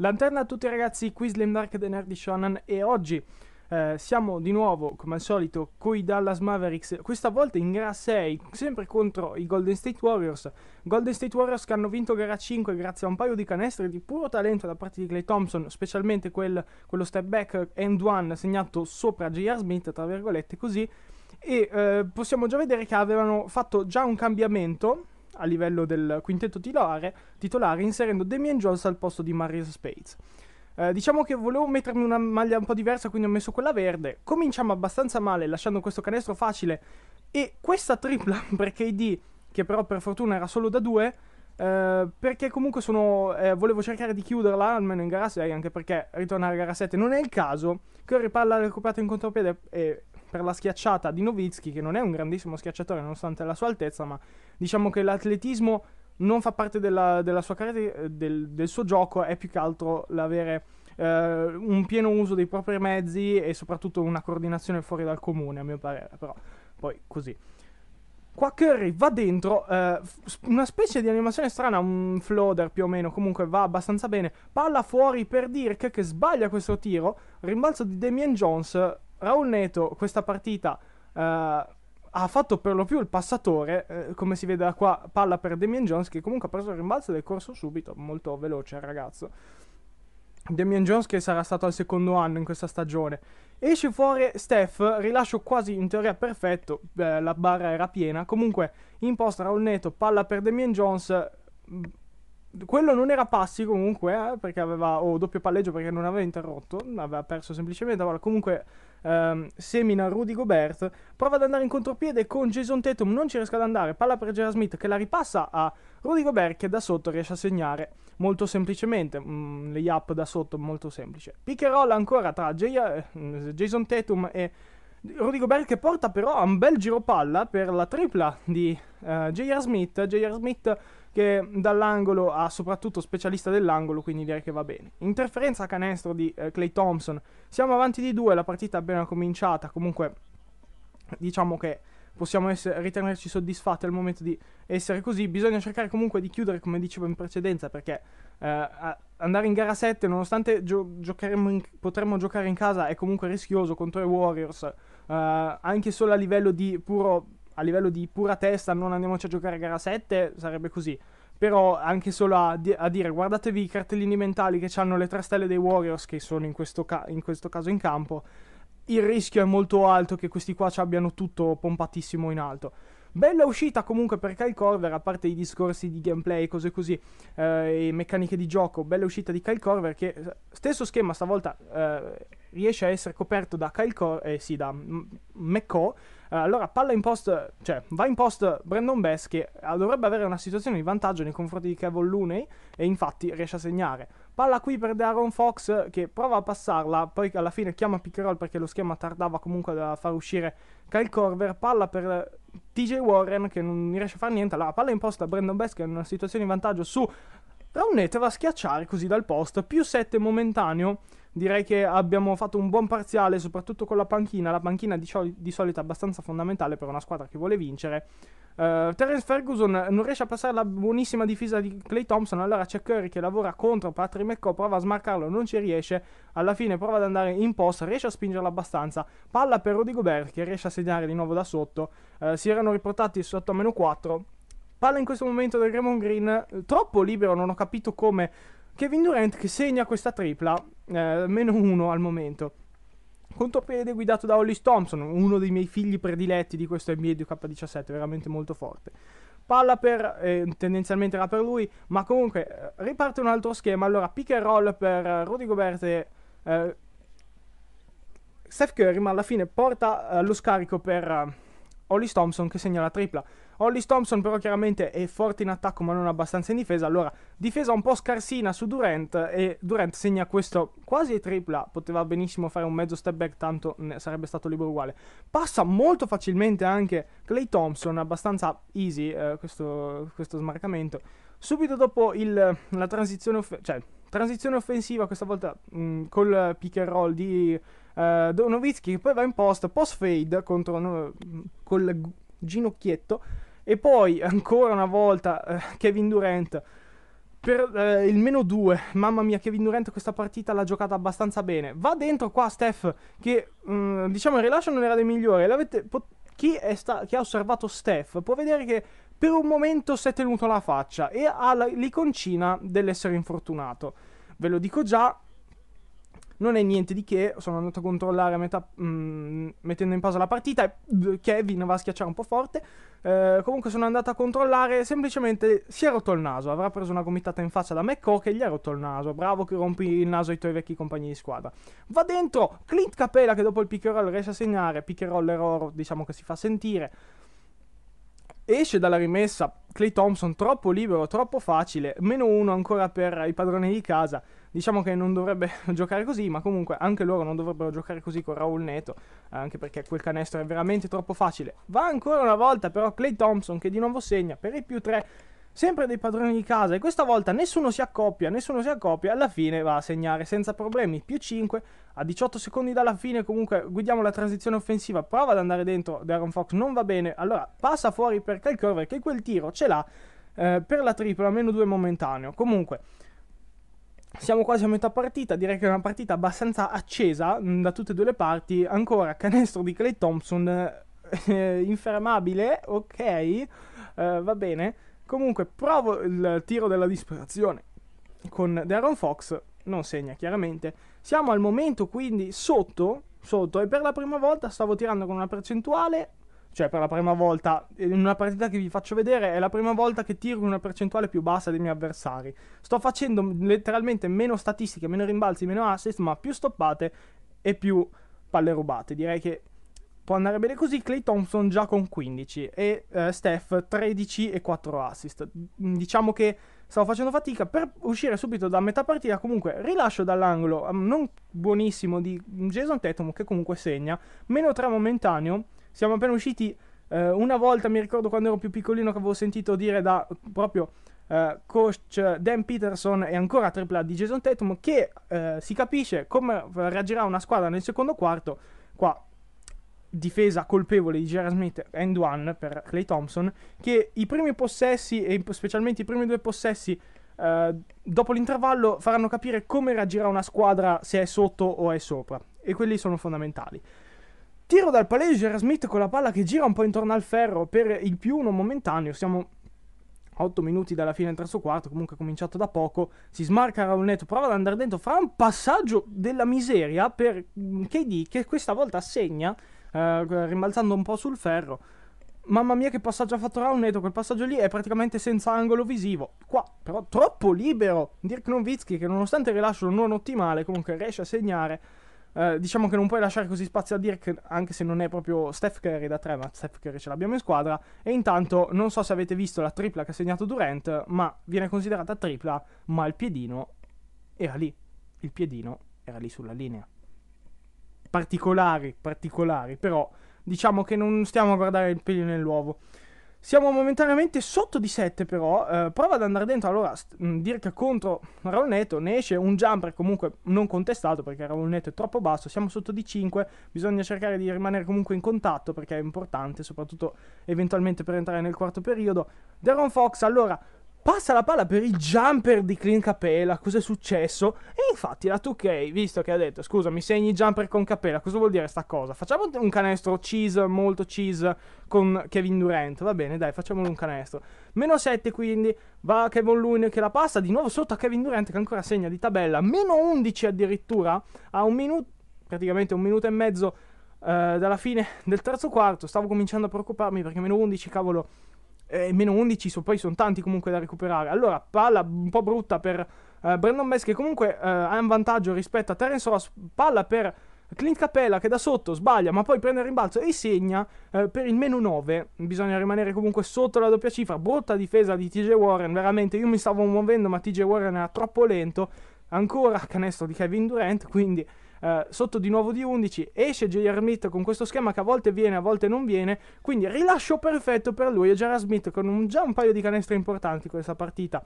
Lanterna a tutti ragazzi, qui Slim Dark The Nerdy Shonen e oggi eh, siamo di nuovo, come al solito, coi Dallas Mavericks, questa volta in gara 6, sempre contro i Golden State Warriors. Golden State Warriors che hanno vinto gara 5 grazie a un paio di canestre di puro talento da parte di Clay Thompson, specialmente quel, quello step back end one segnato sopra J.R. Smith, tra virgolette così, e eh, possiamo già vedere che avevano fatto già un cambiamento a livello del quintetto titolare, titolare inserendo Damian Jones al posto di Marius Spades. Eh, diciamo che volevo mettermi una maglia un po' diversa, quindi ho messo quella verde. Cominciamo abbastanza male, lasciando questo canestro facile e questa tripla per KD, che però per fortuna era solo da due, eh, perché comunque sono, eh, volevo cercare di chiuderla almeno in gara 6, anche perché ritornare a gara 7 non è il caso. Curry palla recuperato in contropiede e per la schiacciata di Novitsky, che non è un grandissimo schiacciatore nonostante la sua altezza, ma diciamo che l'atletismo non fa parte della, della sua carriera, eh, del, del, suo gioco, è più che altro l'avere eh, un pieno uso dei propri mezzi e soprattutto una coordinazione fuori dal comune, a mio parere, però poi così. Qua Curry va dentro, eh, una specie di animazione strana, un floater più o meno, comunque va abbastanza bene. Palla fuori per Dirk che sbaglia questo tiro, rimbalzo di Damien Jones, Raul Neto questa partita eh, ha fatto per lo più il passatore, eh, come si vede da qua, palla per Damian Jones che comunque ha preso il rimbalzo del corso subito, molto veloce il ragazzo. Damian Jones che sarà stato al secondo anno in questa stagione. Esce fuori Steph, rilascio quasi in teoria perfetto, eh, la barra era piena, comunque imposta Raul Neto, palla per Damian Jones, quello non era passi comunque, eh, perché aveva, o doppio palleggio perché non aveva interrotto, aveva perso semplicemente, allora comunque ehm, semina Rudy Gobert, prova ad andare in contropiede con Jason Tatum, non ci riesca ad andare, palla per Gerard Smith che la ripassa a Rudy Gobert che da sotto riesce a segnare molto semplicemente, mm, layup da sotto molto semplice. Pick and roll ancora tra J- eh, Jason Tatum e Rudy Gobert che porta però a un bel giro palla per la tripla di uh, eh, J.R. Smith, J.R. Smith che dall'angolo ha soprattutto specialista dell'angolo, quindi direi che va bene. Interferenza a canestro di eh, Clay Thompson. Siamo avanti di due, la partita è appena cominciata, comunque diciamo che possiamo essere, ritenerci soddisfatti al momento di essere così. Bisogna cercare comunque di chiudere, come dicevo in precedenza, perché eh, andare in gara 7, nonostante gio- in, potremmo giocare in casa, è comunque rischioso contro i Warriors, eh, anche solo a livello di puro a livello di pura testa non andiamoci a giocare a gara 7, sarebbe così. Però anche solo a, di- a dire guardatevi i cartellini mentali che hanno le tre stelle dei Warriors che sono in questo, ca- in questo caso in campo, il rischio è molto alto che questi qua ci abbiano tutto pompatissimo in alto. Bella uscita comunque per Kyle Corver, a parte i discorsi di gameplay, e cose così, eh, e meccaniche di gioco, bella uscita di Kyle Corver che eh, stesso schema stavolta eh, riesce a essere coperto da Kyle Cor- eh, sì, da M- McCo, eh, allora palla in post, cioè va in post Brandon Bess che eh, dovrebbe avere una situazione di vantaggio nei confronti di Kevin Looney e infatti riesce a segnare. Palla qui per Darren Fox che prova a passarla, poi alla fine chiama pick roll perché lo schema tardava comunque a far uscire Kyle Corver, palla per eh, TJ Warren che non riesce a fare niente, allora palla in post a Brandon Bess che è in una situazione di vantaggio su Raunete va a schiacciare così dal post, più 7 momentaneo direi che abbiamo fatto un buon parziale, soprattutto con la panchina. La panchina di, soli- di solito è abbastanza fondamentale per una squadra che vuole vincere. Uh, Terence Ferguson non riesce a passare la buonissima difesa di Clay Thompson, allora c'è Curry che lavora contro Patrick McCo, prova a smarcarlo, non ci riesce, alla fine prova ad andare in post, riesce a spingerlo abbastanza, palla per Rudy Gobert che riesce a segnare di nuovo da sotto, uh, si erano riportati sotto a meno 4, palla in questo momento del Raymond Green, troppo libero, non ho capito come Kevin Durant che segna questa tripla, eh, meno uno al momento. Contropiede guidato da Hollis Thompson, uno dei miei figli prediletti di questo NBA 2K17, veramente molto forte. Palla per, eh, tendenzialmente era per lui, ma comunque eh, riparte un altro schema. Allora, pick and roll per Rudy Gobert e eh, Steph Curry, ma alla fine porta eh, lo scarico per eh, Hollis Thompson che segna la tripla. Hollis Thompson però chiaramente è forte in attacco ma non abbastanza in difesa, allora difesa un po' scarsina su Durant e Durant segna questo quasi tripla, poteva benissimo fare un mezzo step back tanto sarebbe stato libero uguale. Passa molto facilmente anche Clay Thompson, abbastanza easy eh, questo, questo, smarcamento. Subito dopo il, la transizione, off- cioè, transizione offensiva, questa volta mh, mm, col pick and roll di uh, eh, Donovitsky che poi va in post, post fade contro, no, mm, col ginocchietto e poi, ancora una volta, eh, Kevin Durant. Per eh, il meno 2, mamma mia, Kevin Durant questa partita l'ha giocata abbastanza bene. Va dentro qua Steph, che mh, mm, diciamo il rilascio non era dei migliori. Pot- chi, sta- chi ha osservato Steph può vedere che per un momento si è tenuto la faccia e ha l'iconcina dell'essere infortunato. Ve lo dico già, non è niente di che, sono andato a controllare a metà, mh, mm, mettendo in pausa la partita e eh, Kevin va a schiacciare un po' forte, eh, comunque sono andato a controllare, semplicemente si è rotto il naso, avrà preso una gomitata in faccia da Mecco che gli ha rotto il naso, bravo che rompi il naso ai tuoi vecchi compagni di squadra. Va dentro Clint Capella che dopo il pick and roll riesce a segnare, pick and roll error diciamo che si fa sentire, esce dalla rimessa Clay Thompson troppo libero, troppo facile, meno uno ancora per i padroni di casa. Diciamo che non dovrebbe giocare così, ma comunque anche loro non dovrebbero giocare così con Raul Neto, anche perché quel canestro è veramente troppo facile. Va ancora una volta però Clay Thompson che di nuovo segna per i più tre, sempre dei padroni di casa e questa volta nessuno si accoppia, nessuno si accoppia, alla fine va a segnare senza problemi, più 5 a 18 secondi dalla fine comunque guidiamo la transizione offensiva, prova ad andare dentro Darren Fox, non va bene, allora passa fuori per Calcover che quel tiro ce l'ha eh, per la tripla, meno 2 momentaneo. Comunque siamo quasi a metà partita, direi che è una partita abbastanza accesa mm, da tutte e due le parti, ancora canestro di Clay Thompson, eh, eh, infermabile, ok, eh, va bene. Comunque provo il tiro della disperazione con Darren Fox, non segna chiaramente siamo al momento quindi sotto, sotto e per la prima volta stavo tirando con una percentuale, cioè per la prima volta in una partita che vi faccio vedere è la prima volta che tiro con una percentuale più bassa dei miei avversari. Sto facendo letteralmente meno statistiche, meno rimbalzi, meno assist, ma più stoppate e più palle rubate. Direi che può andare bene così. Clay Thompson già con 15 e eh, Steph 13 e 4 assist. Mm, diciamo che stavo facendo fatica per uscire subito da metà partita. Comunque, rilascio dall'angolo mm, non buonissimo di Jason Tatum, che comunque segna. Meno 3 momentaneo. Siamo appena usciti. Eh, una volta mi ricordo quando ero più piccolino che avevo sentito dire da proprio Uh, coach Dan Peterson e ancora tripla di Jason Tatum che uh, si capisce come eh, reagirà una squadra nel secondo quarto. Qua difesa colpevole di Gerard Smith end one per Clay Thompson che i primi possessi e specialmente i primi due possessi eh, dopo l'intervallo faranno capire come reagirà una squadra se è sotto o è sopra e quelli sono fondamentali tiro dal palleggio di Gerard Smith con la palla che gira un po' intorno al ferro per il più uno momentaneo siamo a 8 minuti dalla fine del terzo quarto, comunque cominciato da poco, si smarca Raunetto, prova ad andare dentro, fa un passaggio della miseria per mm, KD che questa volta segna eh, eh, rimbalzando un po' sul ferro. Mamma mia che passaggio ha fatto Rauneto, quel passaggio lì è praticamente senza angolo visivo. Qua però troppo libero Dirk Nowitzki che nonostante il rilascio non ottimale comunque riesce a segnare. Eh, diciamo che non puoi lasciare così spazio a Dirk anche se non è proprio Steph Curry da 3, ma Steph Curry ce l'abbiamo in squadra. E intanto non so se avete visto la tripla che ha segnato Durant, ma viene considerata tripla, ma il piedino era lì. Il piedino era lì sulla linea particolari, particolari, però diciamo che non stiamo a guardare il pelo nell'uovo. Siamo momentaneamente sotto di 7 però, eh, prova ad andare dentro, allora st- mm, Dirk contro Raulneto, ne esce un jumper comunque non contestato perché Raulneto è troppo basso, siamo sotto di 5, bisogna cercare di rimanere comunque in contatto perché è importante, soprattutto eventualmente per entrare nel quarto periodo. Deron Fox allora Passa la palla per il jumper di Clint Capella, cos'è successo? E infatti la 2K, visto che ha detto, scusa, mi segni jumper con Capella, cosa vuol dire sta cosa? Facciamo un canestro cheese, molto cheese, con Kevin Durant, va bene, dai, facciamolo un canestro. Meno 7 quindi, va Kevin Looney che la passa, di nuovo sotto a Kevin Durant che ancora segna di tabella, meno 11 addirittura, a un minuto, praticamente un minuto e mezzo eh, dalla fine del terzo quarto, stavo cominciando a preoccuparmi perché meno 11, cavolo eh, meno 11, so, poi sono tanti comunque da recuperare. Allora, palla un po' brutta per eh, Brandon Mess che comunque eh, ha un vantaggio rispetto a Terence Ross, palla per Clint Capella che da sotto sbaglia ma poi prende il rimbalzo e segna eh, per il meno 9, bisogna rimanere comunque sotto la doppia cifra, brutta difesa di TJ Warren, veramente io mi stavo muovendo ma TJ Warren era troppo lento, ancora canestro di Kevin Durant, quindi eh, sotto di nuovo di 11, esce J.R. Smith con questo schema che a volte viene, a volte non viene, quindi rilascio perfetto per lui e J.R. Smith con un, già un paio di canestre importanti questa partita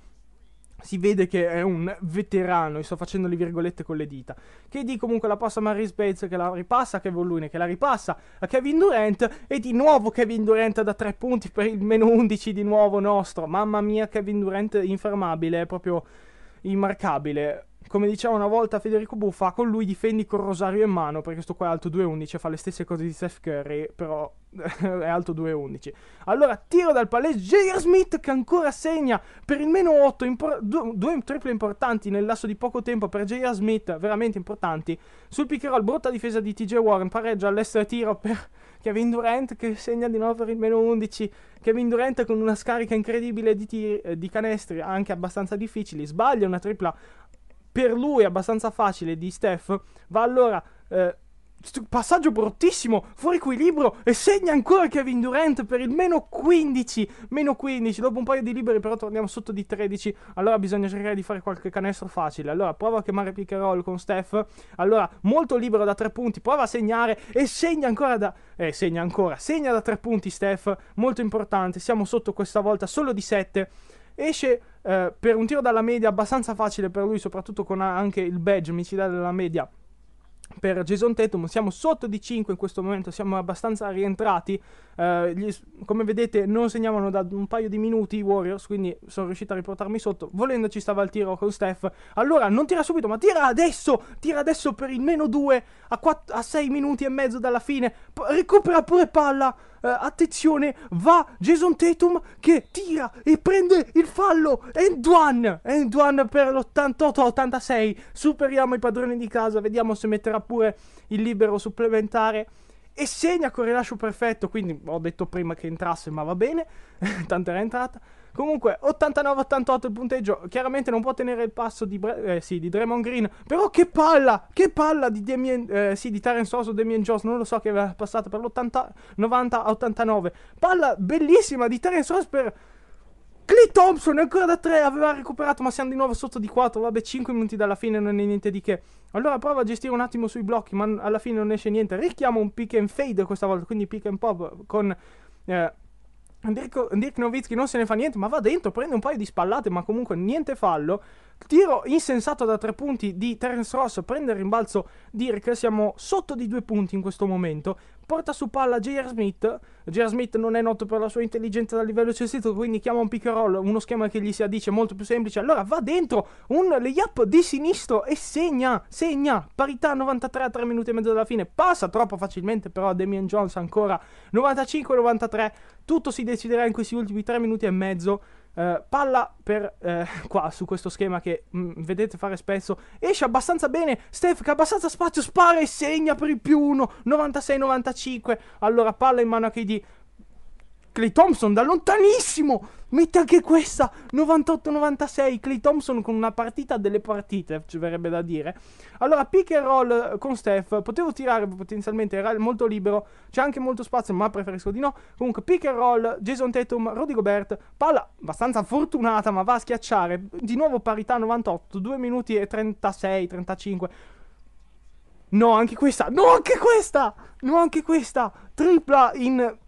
si vede che è un veterano, e sto facendo le virgolette con le dita. KD comunque la passa a Maris Bates che la ripassa a Kevin Looney che la ripassa a Kevin Durant e di nuovo Kevin Durant da 3 punti per il meno 11 di nuovo nostro. Mamma mia Kevin Durant infermabile, è proprio immarcabile come diceva una volta Federico Buffa, con lui difendi col rosario in mano, perché sto qua è alto 2-11, fa le stesse cose di Steph Curry, però è alto 2-11. Allora, tiro dal palleggio, J.R. Smith che ancora segna per il meno 8, impor- due, due triple importanti nel lasso di poco tempo per J.R. Smith, veramente importanti. Sul pick roll, brutta difesa di T.J. Warren, pareggia all'estero tiro per Kevin Durant che segna di nuovo per il meno 11. Kevin Durant con una scarica incredibile di, tir- eh, di canestri, anche abbastanza difficili, sbaglia una tripla per lui è abbastanza facile di Steph, va allora... Eh, passaggio bruttissimo, fuori equilibrio e segna ancora Kevin Durant per il meno 15, meno 15, dopo un paio di liberi però torniamo sotto di 13, allora bisogna cercare di fare qualche canestro facile, allora prova a chiamare pick and roll con Steph, allora molto libero da 3 punti, prova a segnare e segna ancora da, eh segna ancora, segna da 3 punti Steph, molto importante, siamo sotto questa volta solo di 7, esce eh, per un tiro dalla media abbastanza facile per lui, soprattutto con anche il badge micidiale della media per Jason Tatum siamo sotto di 5 in questo momento, siamo abbastanza rientrati. Eh, gli, come vedete non segnavano da un paio di minuti i Warriors, quindi sono riuscito a riportarmi sotto. Volendo ci stava il tiro con Steph. Allora non tira subito, ma tira adesso! Tira adesso per il meno 2 a, a 6 minuti e mezzo dalla fine. P- recupera pure palla! Eh, attenzione, va Jason Tatum che tira e prende il fallo. End one, end one per l'88-86. Superiamo i padroni di casa, vediamo se metterà pure il libero supplementare e segna con rilascio perfetto. Quindi ho detto prima che entrasse, ma va bene, tanto era entrata. Comunque, 89-88 il punteggio. Chiaramente non può tenere il passo di, Bre- eh, sì, di Draymond Green. Però che palla! Che palla di, Damien, eh, sì, di Terence Oso, Damien Jones. Non lo so che aveva passato per l'80-90-89. Palla bellissima di Terence Oso per... Clay Thompson ancora da 3 aveva recuperato ma siamo di nuovo sotto di 4 vabbè 5 minuti dalla fine non è niente di che allora prova a gestire un attimo sui blocchi ma alla fine non esce niente richiamo un pick and fade questa volta quindi pick and pop con eh, Dirk, Dirk Nowitzki non se ne fa niente, ma va dentro, prende un paio di spallate, ma comunque niente fallo. Tiro insensato da tre punti di Terence Ross, prende il rimbalzo Dirk, siamo sotto di due punti in questo momento, porta su palla J.R. Smith, J.R. Smith non è noto per la sua intelligenza dal livello eccessivo, quindi chiama un pick and roll, uno schema che gli si addice molto più semplice, allora va dentro un layup di sinistro e segna, segna, parità 93 a 3 minuti e mezzo dalla fine, passa troppo facilmente però a Damian Jones ancora, 95-93, tutto si deciderà in questi ultimi 3 minuti e mezzo, eh, palla per uh, qua su questo schema che mh, mm, vedete fare spesso esce abbastanza bene Steph che ha abbastanza spazio spara e segna per il più 1 96-95 allora palla in mano a KD Clay Thompson da lontanissimo Mette anche questa 98-96. Clay Thompson con una partita delle partite, ci verrebbe da dire. Allora, pick and roll eh, con Steph. Potevo tirare potenzialmente, era molto libero. C'è anche molto spazio, ma preferisco di no. Comunque, pick and roll, Jason Tatum, Rudy Gobert. Palla abbastanza fortunata, ma va a schiacciare. Di nuovo parità 98, 2 minuti e 36, 35. No, anche questa. No, anche questa. No, anche questa. Tripla in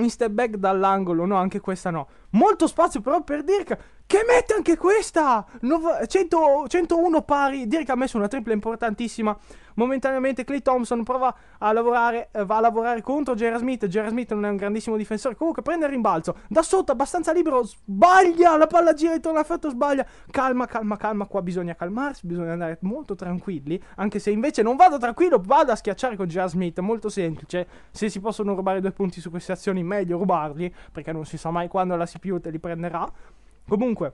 un step back dall'angolo, no, anche questa no. Molto spazio però per Dirk, che mette anche questa! No, 100, 101 pari, Dirk ha messo una tripla importantissima momentaneamente Clay Thompson prova a lavorare, eh, va a lavorare contro J.R. Smith, J.R. Smith non è un grandissimo difensore, comunque prende il rimbalzo, da sotto abbastanza libero, sbaglia, la palla gira e torna a fatto, sbaglia, calma, calma, calma, qua bisogna calmarsi, bisogna andare molto tranquilli, anche se invece non vado tranquillo, vado a schiacciare con J.R. Smith, molto semplice, se si possono rubare due punti su queste azioni meglio rubarli, perché non si sa mai quando la CPU te li prenderà, comunque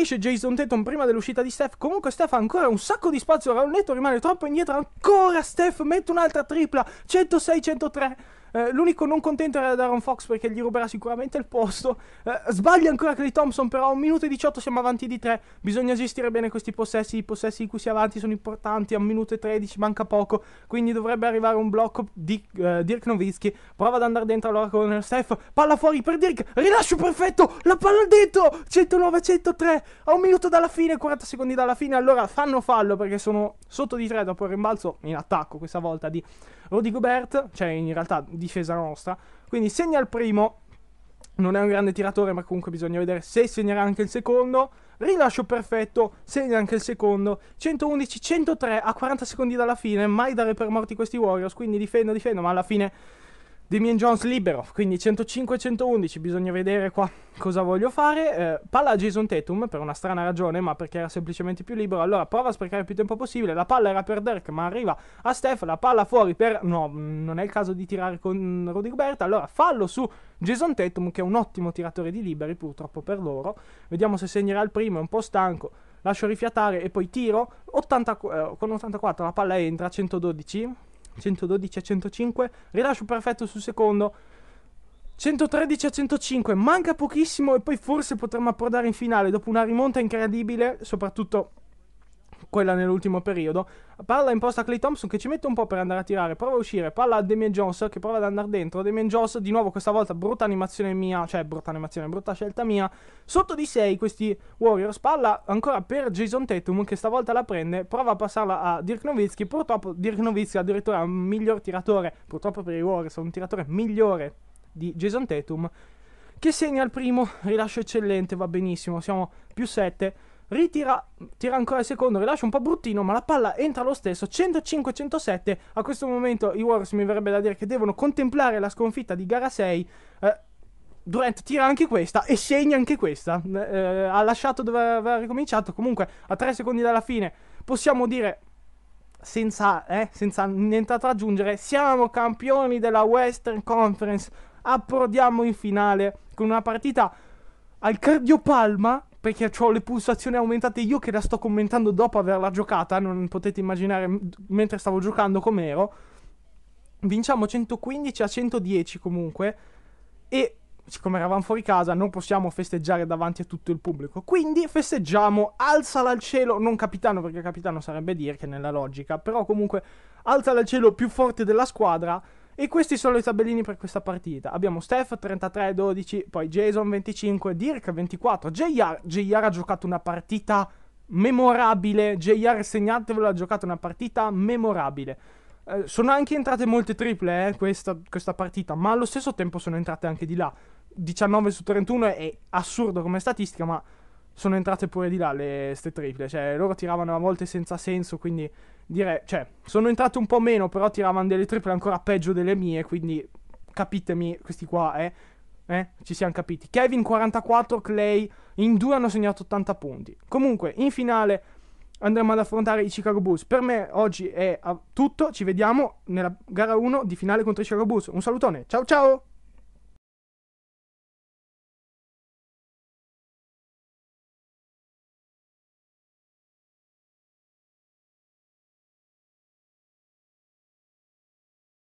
esce Jason Tatum prima dell'uscita di Steph. Comunque Steph ha ancora un sacco di spazio, Raul Neto rimane troppo indietro, ancora Steph mette un'altra tripla, 106-103. Eh, l'unico non contento era Darren Fox perché gli ruberà sicuramente il posto. Eh, sbaglia ancora Clay Thompson, però a un minuto e 18 siamo avanti di 3. Bisogna gestire bene questi possessi. I possessi di cui si è avanti sono importanti. A un minuto e 13 manca poco. Quindi dovrebbe arrivare un blocco di eh, Dirk Nowitzki. Prova ad andare dentro allora con il Steph. Palla fuori per Dirk. Rilascio perfetto. La palla dentro. 109-103. A un minuto dalla fine, 40 secondi dalla fine. Allora fanno fallo perché sono sotto di 3 dopo il rimbalzo in attacco questa volta di Rudy Gobert. Cioè in realtà difesa nostra. Quindi segna il primo, non è un grande tiratore, ma comunque bisogna vedere se segnerà anche il secondo. Rilascio perfetto, segna anche il secondo. 111-103 a 40 secondi dalla fine, mai dare per morti questi Warriors, quindi difendo, difendo, ma alla fine Damien Jones libero, quindi 105-111, bisogna vedere qua cosa voglio fare. Eh, palla a Jason Tatum, per una strana ragione, ma perché era semplicemente più libero, allora prova a sprecare più tempo possibile, la palla era per Dirk, ma arriva a Steph, la palla fuori per... no, non è il caso di tirare con Rudy Gobert, allora fallo su Jason Tatum, che è un ottimo tiratore di liberi, purtroppo per loro. Vediamo se segnerà il primo, è un po' stanco lascio rifiatare e poi tiro. 80, eh, con 84 la palla entra, 112. 112 a 105, rilascio perfetto sul secondo, 113 a 105, manca pochissimo e poi forse potremmo approdare in finale dopo una rimonta incredibile, soprattutto quella nell'ultimo periodo. Palla in posta a Clay Thompson che ci mette un po' per andare a tirare, prova a uscire, palla a Damien Jones che prova ad andare dentro. Damien Jones di nuovo questa volta brutta animazione mia, cioè brutta animazione, brutta scelta mia. Sotto di 6 questi Warriors, palla ancora per Jason Tatum che stavolta la prende, prova a passarla a Dirk Nowitzki, purtroppo Dirk Nowitzki addirittura è un miglior tiratore, purtroppo per i Warriors è un tiratore migliore di Jason Tatum che segna il primo, rilascio eccellente, va benissimo, siamo più 7 ritira, tira ancora il secondo, rilascia un po' bruttino, ma la palla entra lo stesso, 105-107, a questo momento i Warriors mi verrebbe da dire che devono contemplare la sconfitta di gara 6, eh, Durant tira anche questa e segna anche questa, eh, eh ha lasciato dove aveva ricominciato, comunque a 3 secondi dalla fine possiamo dire senza, eh, senza nient'altro aggiungere, siamo campioni della Western Conference, approdiamo in finale con una partita al cardiopalma perché ho le pulsazioni aumentate io che la sto commentando dopo averla giocata, non potete immaginare mentre stavo giocando com'ero. Vinciamo 115 a 110 comunque e siccome eravamo fuori casa non possiamo festeggiare davanti a tutto il pubblico. Quindi festeggiamo alzala al cielo, non capitano perché capitano sarebbe dire che nella logica, però comunque alzala al cielo più forte della squadra e questi sono i tabellini per questa partita. Abbiamo Steph 33-12, poi Jason 25, Dirk 24, JR, JR ha giocato una partita memorabile, JR segnatevelo ha giocato una partita memorabile. Eh, sono anche entrate molte triple eh, questa, questa partita, ma allo stesso tempo sono entrate anche di là. 19 su 31 è assurdo come statistica, ma sono entrate pure di là le ste triple, cioè loro tiravano a volte senza senso, quindi direi... cioè, sono entrate un po' meno, però tiravano delle triple ancora peggio delle mie, quindi capitemi questi qua, eh. Eh? Ci siamo capiti. Kevin 44, Clay in due hanno segnato 80 punti. Comunque, in finale andremo ad affrontare i Chicago Bulls. Per me oggi è tutto, ci vediamo nella gara 1 di finale contro i Chicago Bulls. Un salutone, ciao ciao!